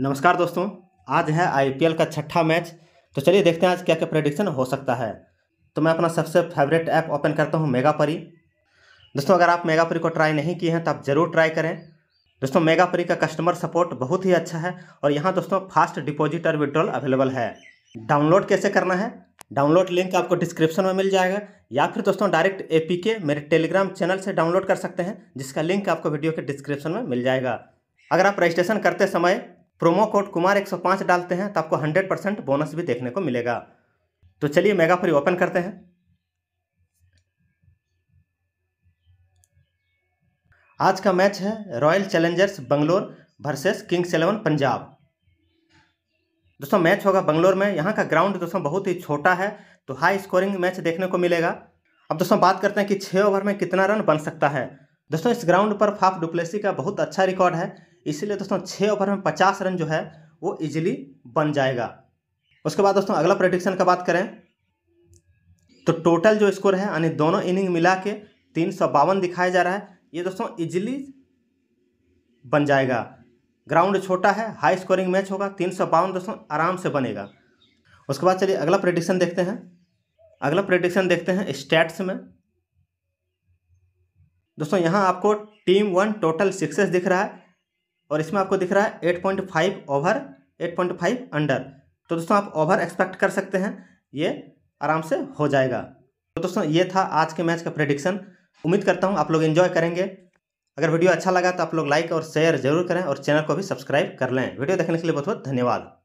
नमस्कार दोस्तों आज है आईपीएल का छठा मैच तो चलिए देखते हैं आज क्या क्या प्रडिक्शन हो सकता है तो मैं अपना सबसे फेवरेट ऐप ओपन करता हूँ मेगापरी दोस्तों अगर आप मेगापरी को ट्राई नहीं किए हैं तो आप ज़रूर ट्राई करें दोस्तों मेगापरी का कस्टमर सपोर्ट बहुत ही अच्छा है और यहाँ दोस्तों फास्ट डिपोजिट और विड्रॉल अवेलेबल है डाउनलोड कैसे करना है डाउनलोड लिंक आपको डिस्क्रिप्शन में मिल जाएगा या फिर दोस्तों डायरेक्ट एपीके मेरे टेलीग्राम चैनल से डाउनलोड कर सकते हैं जिसका लिंक आपको वीडियो के डिस्क्रिप्शन में मिल जाएगा अगर आप रजिस्ट्रेशन करते समय प्रोमो कोड कुमार 105 डालते हैं तो आपको 100 परसेंट बोनस भी देखने को मिलेगा तो चलिए मेगा फ्री ओपन करते हैं आज का मैच है Royal Challengers Bangalore versus Kings Eleven Punjab दोस्तों मैच होगा बंगलोर में यहाँ का ग्राउंड दोस्तों बहुत ही छोटा है तो हाई स्कोरिंग मैच देखने को मिलेगा अब दोस्तों बात करते हैं कि छः ओवर में कितना रन बन सकता है दोस्तों इस ग्राउंड पर फाफ डुप्लेसी का बहुत अच्छा रिकॉर्ड है इसीलिए दोस्तों छः ओवर में पचास रन जो है वो इजिली बन जाएगा उसके बाद दोस्तों अगला प्रडिक्शन का बात करें तो टोटल जो स्कोर है यानी दोनों इनिंग मिला के तीन सौ बावन दिखाया जा रहा है ये दोस्तों इजिली बन जाएगा ग्राउंड छोटा है हाई स्कोरिंग मैच होगा तीन सौ बावन दोस्तों आराम से बनेगा उसके बाद चलिए अगला प्रेडिक्शन देखते हैं अगला प्रेडिक्शन देखते हैं स्टैट्स में दोस्तों यहाँ आपको टीम वन टोटल सिक्सेस दिख रहा है और इसमें आपको दिख रहा है eight point five over eight point five under तो दोस्तों आप ओवर एक्सपेक्ट कर सकते हैं ये आराम से हो जाएगा तो दोस्तों ये था आज के मैच का प्रडिक्शन उम्मीद करता हूँ आप लोग इन्जॉय करेंगे अगर वीडियो अच्छा लगा तो आप लोग लाइक और शेयर जरूर करें और चैनल को भी सब्सक्राइब कर लें वीडियो देखने के लिए बहुत बहुत धन्यवाद